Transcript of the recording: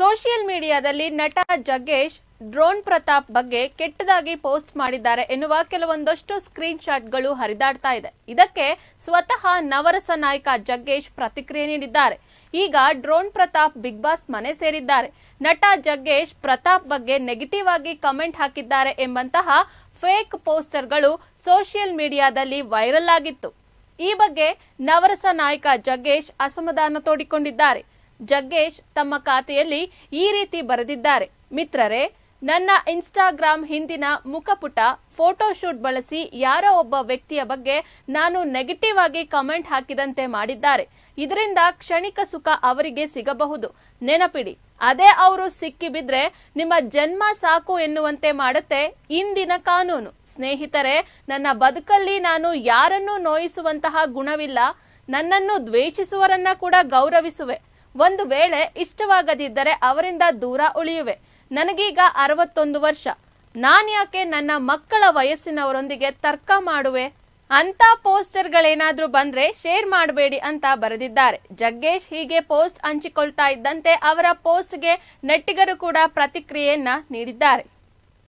social ಮೀಡಿಯಾದಲ್ಲಿ ನಟ Jaggesh drone Pratap ಬಗ್ಗೆ ಕೆಟ್ಟದಾಗಿ ಪೋಸ್ಟ್ ಮಾಡಿದ್ದಾರೆ ಎನ್ನುವ ಕೆಲವೊಂದಷ್ಟು ಸ್ಕ್ರೀನ್ ಶಾಟ್ಗಳು ಹರಿದಾಡ್ತಾ ಇದೆ ಇದಕ್ಕೆ ಸ್ವತಃ ನವರಸ ನಾಯಕ ಜಗ್ಗೇಶ್ ಪ್ರತಿಕ್ರಿಯೆ ನೀಡಿದ್ದಾರೆ ಈಗ ಡ್ರೋನ್ ಪ್ರತಾಪ್ ಬಿಗ್ ಬಾಸ್ ಮನೆ ಸೇರಿದ್ದಾರೆ ನಟ ಜಗ್ಗೇಶ್ ಪ್ರತಾಪ್ ಬಗ್ಗೆ ನೆಗೆಟಿವ್ ಆಗಿ ಕಮೆಂಟ್ ಹಾಕಿದ್ದಾರೆ ಎಂಬಂತಹ ಫೇಕ್ ಪೋಸ್ಟರ್ಗಳು ಸೋಷಿಯಲ್ ಮೀಡಿಯಾದಲ್ಲಿ ವೈರಲ್ ಆಗಿತ್ತು ಈ ಬಗ್ಗೆ ನವರಸ ನಾಯಕ ಜಗ್ಗೇಶ್ ಅಸಮಾಧಾನ ತೋಡಿಕೊಂಡಿದ್ದಾರೆ ಜಗ್ಗೇಶ್ ತಮ್ಮ ಖಾತೆಯಲ್ಲಿ ಈ ರೀತಿ ಬರೆದಿದ್ದಾರೆ ಮಿತ್ರರೇ ನನ್ನ ಇನ್ಸ್ಟಾಗ್ರಾಮ್ ಹಿಂದಿನ ಮುಖಪುಟ ಫೋಟೋಶೂಟ್ ಬಳಸಿ ಯಾರೋ ಒಬ್ಬ ವ್ಯಕ್ತಿಯ ಬಗ್ಗೆ ನಾನು ನೆಗೆಟಿವ್ ಆಗಿ ಕಮೆಂಟ್ ಹಾಕಿದಂತೆ ಮಾಡಿದ್ದಾರೆ ಇದರಿಂದ ಕ್ಷಣಿಕ ಸುಖ ಅವರಿಗೆ ಸಿಗಬಹುದು ನೆನಪಿಡಿ ಅದೇ ಅವರು ಸಿಕ್ಕಿಬಿದ್ರೆ ನಿಮ್ಮ ಜನ್ಮ ಸಾಕು ಎನ್ನುವಂತೆ ಮಾಡುತ್ತೆ ಇಂದಿನ ಕಾನೂನು ಸ್ನೇಹಿತರೆ ನನ್ನ ಬದುಕಲ್ಲಿ ನಾನು ಯಾರನ್ನೂ ನೋಯಿಸುವಂತಹ ಗುಣವಿಲ್ಲ ನನ್ನನ್ನು ದ್ವೇಷಿಸುವರನ್ನ ಕೂಡ ಗೌರವಿಸುವೆ ಒಂದು ವೇಳೆ ಇಷ್ಟವಾಗದಿದ್ದರೆ ಅವರಿಂದ ದೂರ ಉಳಿಯುವೆ ನನಗೀಗ ಅರವತ್ತೊಂದು ವರ್ಷ ಯಾಕೆ ನನ್ನ ಮಕ್ಕಳ ವಯಸ್ಸಿನವರೊಂದಿಗೆ ತರ್ಕ ಮಾಡುವೆ ಅಂತ ಪೋಸ್ಟರ್ಗಳೇನಾದ್ರೂ ಬಂದ್ರೆ ಶೇರ್ ಮಾಡಬೇಡಿ ಅಂತ ಬರೆದಿದ್ದಾರೆ ಜಗ್ಗೇಶ್ ಹೀಗೆ ಪೋಸ್ಟ್ ಹಂಚಿಕೊಳ್ತಾ ಇದ್ದಂತೆ ಅವರ ಪೋಸ್ಟ್ಗೆ ನೆಟ್ಟಿಗರು ಕೂಡ ಪ್ರತಿಕ್ರಿಯೆಯನ್ನ ನೀಡಿದ್ದಾರೆ